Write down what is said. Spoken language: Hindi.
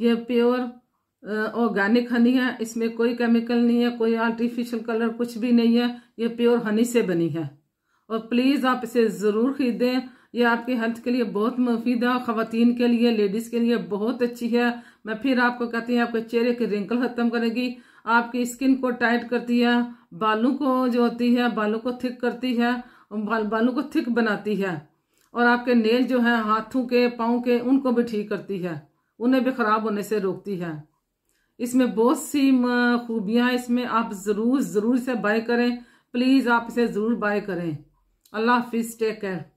यह प्योर ऑर्गेनिक हनी है इसमें कोई केमिकल नहीं है कोई आर्टिफिशियल कलर कुछ भी नहीं है ये प्योर हनी से बनी है और प्लीज़ आप इसे ज़रूर ख़रीदें यह आपकी हेल्थ के लिए बहुत मुफीद है ख़वान के लिए लेडीज़ के लिए बहुत अच्छी है मैं फिर आपको कहती हूँ आपके चेहरे की रिंकल ख़त्म करेगी आपकी स्किन को टाइट करती है बालों को जो होती है बालों को थिक करती है बाल बालों को थिक बनाती है और आपके नेल जो है हाथों के पाँव के उनको भी ठीक करती है उन्हें भी ख़राब होने से रोकती है इसमें बहुत सी खूबियां इसमें आप ज़रूर ज़रूर से बाय करें प्लीज़ आप इसे ज़रूर बाय करें अल्लाह हाफिज़ टेक केयर